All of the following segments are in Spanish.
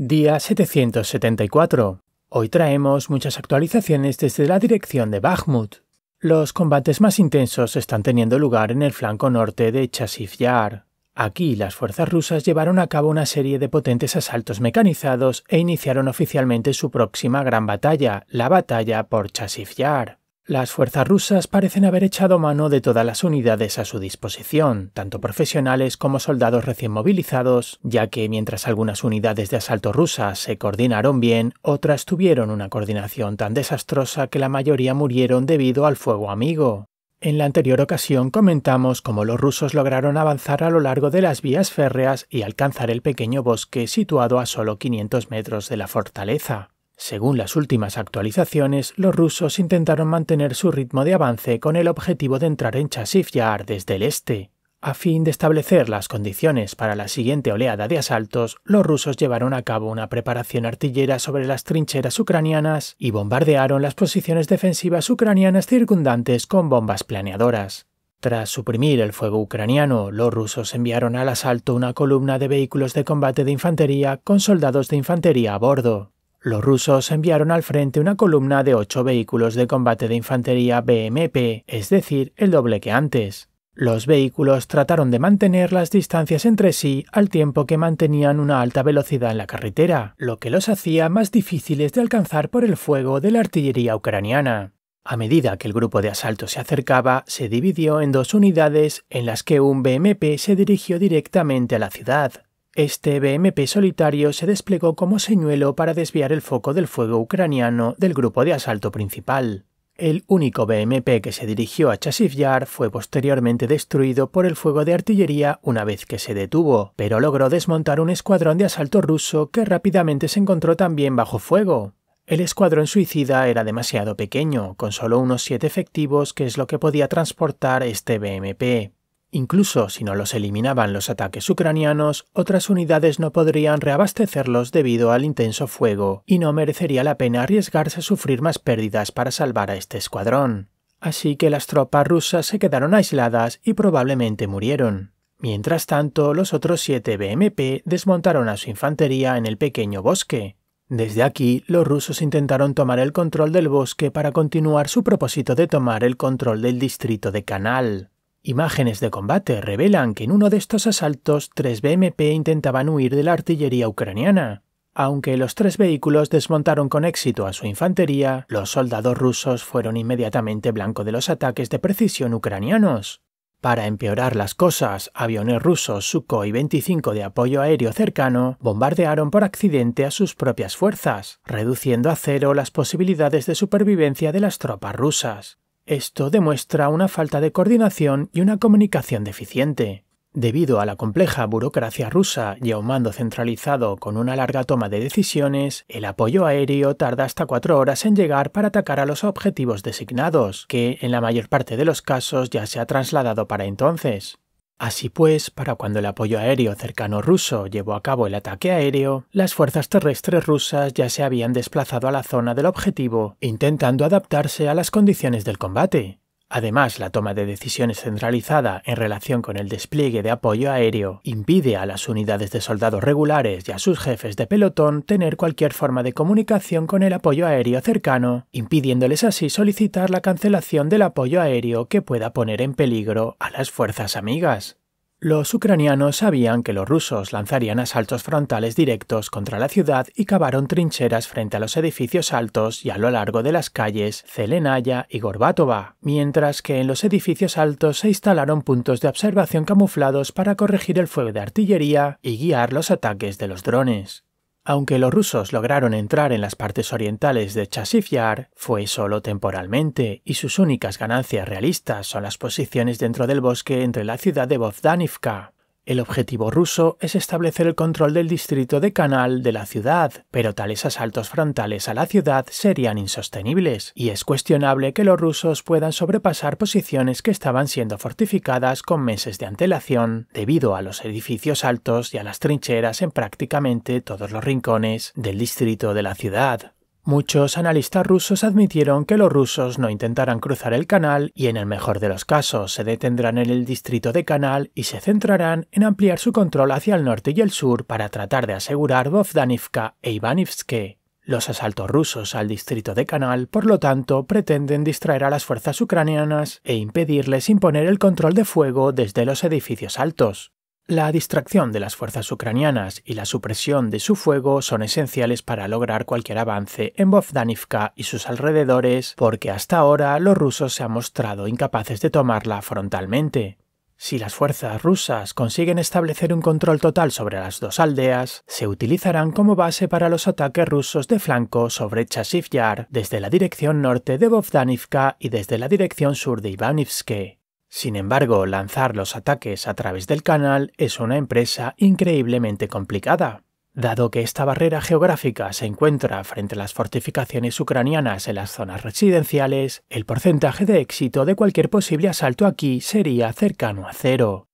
Día 774. Hoy traemos muchas actualizaciones desde la dirección de Bakhmut. Los combates más intensos están teniendo lugar en el flanco norte de Chasiv Yar. Aquí las fuerzas rusas llevaron a cabo una serie de potentes asaltos mecanizados e iniciaron oficialmente su próxima gran batalla, la batalla por Chasiv Yar. Las fuerzas rusas parecen haber echado mano de todas las unidades a su disposición, tanto profesionales como soldados recién movilizados, ya que mientras algunas unidades de asalto rusas se coordinaron bien, otras tuvieron una coordinación tan desastrosa que la mayoría murieron debido al fuego amigo. En la anterior ocasión comentamos cómo los rusos lograron avanzar a lo largo de las vías férreas y alcanzar el pequeño bosque situado a solo 500 metros de la fortaleza. Según las últimas actualizaciones, los rusos intentaron mantener su ritmo de avance con el objetivo de entrar en Chasiv Yar desde el este. A fin de establecer las condiciones para la siguiente oleada de asaltos, los rusos llevaron a cabo una preparación artillera sobre las trincheras ucranianas y bombardearon las posiciones defensivas ucranianas circundantes con bombas planeadoras. Tras suprimir el fuego ucraniano, los rusos enviaron al asalto una columna de vehículos de combate de infantería con soldados de infantería a bordo. Los rusos enviaron al frente una columna de ocho vehículos de combate de infantería BMP, es decir, el doble que antes. Los vehículos trataron de mantener las distancias entre sí al tiempo que mantenían una alta velocidad en la carretera, lo que los hacía más difíciles de alcanzar por el fuego de la artillería ucraniana. A medida que el grupo de asalto se acercaba, se dividió en dos unidades en las que un BMP se dirigió directamente a la ciudad, este BMP solitario se desplegó como señuelo para desviar el foco del fuego ucraniano del grupo de asalto principal. El único BMP que se dirigió a Chasivyar fue posteriormente destruido por el fuego de artillería una vez que se detuvo, pero logró desmontar un escuadrón de asalto ruso que rápidamente se encontró también bajo fuego. El escuadrón suicida era demasiado pequeño, con solo unos siete efectivos, que es lo que podía transportar este BMP, Incluso si no los eliminaban los ataques ucranianos, otras unidades no podrían reabastecerlos debido al intenso fuego, y no merecería la pena arriesgarse a sufrir más pérdidas para salvar a este escuadrón. Así que las tropas rusas se quedaron aisladas y probablemente murieron. Mientras tanto, los otros siete BMP desmontaron a su infantería en el pequeño bosque, desde aquí, los rusos intentaron tomar el control del bosque para continuar su propósito de tomar el control del distrito de Canal. Imágenes de combate revelan que en uno de estos asaltos tres BMP intentaban huir de la artillería ucraniana. Aunque los tres vehículos desmontaron con éxito a su infantería, los soldados rusos fueron inmediatamente blanco de los ataques de precisión ucranianos. Para empeorar las cosas, aviones rusos y 25 de apoyo aéreo cercano bombardearon por accidente a sus propias fuerzas, reduciendo a cero las posibilidades de supervivencia de las tropas rusas. Esto demuestra una falta de coordinación y una comunicación deficiente. Debido a la compleja burocracia rusa y a un mando centralizado con una larga toma de decisiones, el apoyo aéreo tarda hasta cuatro horas en llegar para atacar a los objetivos designados, que en la mayor parte de los casos ya se ha trasladado para entonces. Así pues, para cuando el apoyo aéreo cercano ruso llevó a cabo el ataque aéreo, las fuerzas terrestres rusas ya se habían desplazado a la zona del objetivo, intentando adaptarse a las condiciones del combate. Además, la toma de decisiones centralizada en relación con el despliegue de apoyo aéreo impide a las unidades de soldados regulares y a sus jefes de pelotón tener cualquier forma de comunicación con el apoyo aéreo cercano, impidiéndoles así solicitar la cancelación del apoyo aéreo que pueda poner en peligro a las fuerzas amigas. Los ucranianos sabían que los rusos lanzarían asaltos frontales directos contra la ciudad y cavaron trincheras frente a los edificios altos y a lo largo de las calles Zelenaya y Gorbatova, mientras que en los edificios altos se instalaron puntos de observación camuflados para corregir el fuego de artillería y guiar los ataques de los drones. Aunque los rusos lograron entrar en las partes orientales de Chasivyar, fue solo temporalmente y sus únicas ganancias realistas son las posiciones dentro del bosque entre la ciudad de Bovdanivka el objetivo ruso es establecer el control del distrito de Canal de la ciudad, pero tales asaltos frontales a la ciudad serían insostenibles, y es cuestionable que los rusos puedan sobrepasar posiciones que estaban siendo fortificadas con meses de antelación debido a los edificios altos y a las trincheras en prácticamente todos los rincones del distrito de la ciudad. Muchos analistas rusos admitieron que los rusos no intentarán cruzar el canal y en el mejor de los casos se detendrán en el distrito de Canal y se centrarán en ampliar su control hacia el norte y el sur para tratar de asegurar Bovdanivka e Ivanivske. Los asaltos rusos al distrito de Canal, por lo tanto, pretenden distraer a las fuerzas ucranianas e impedirles imponer el control de fuego desde los edificios altos. La distracción de las fuerzas ucranianas y la supresión de su fuego son esenciales para lograr cualquier avance en Bovdanivka y sus alrededores, porque hasta ahora los rusos se han mostrado incapaces de tomarla frontalmente. Si las fuerzas rusas consiguen establecer un control total sobre las dos aldeas, se utilizarán como base para los ataques rusos de flanco sobre Chasiv desde la dirección norte de Bovdanivka y desde la dirección sur de Ivanivske. Sin embargo, lanzar los ataques a través del canal es una empresa increíblemente complicada, Dado que esta barrera geográfica se encuentra frente a las fortificaciones ucranianas en las zonas residenciales, el porcentaje de éxito de cualquier posible asalto aquí sería cercano a cero.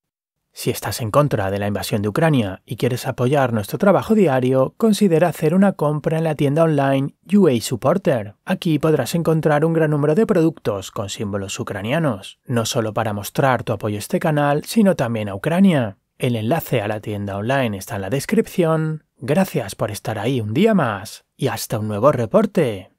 Si estás en contra de la invasión de Ucrania y quieres apoyar nuestro trabajo diario, considera hacer una compra en la tienda online UA Supporter. Aquí podrás encontrar un gran número de productos con símbolos ucranianos, no solo para mostrar tu apoyo a este canal, sino también a Ucrania. El enlace a la tienda online está en la descripción. Gracias por estar ahí un día más y hasta un nuevo reporte.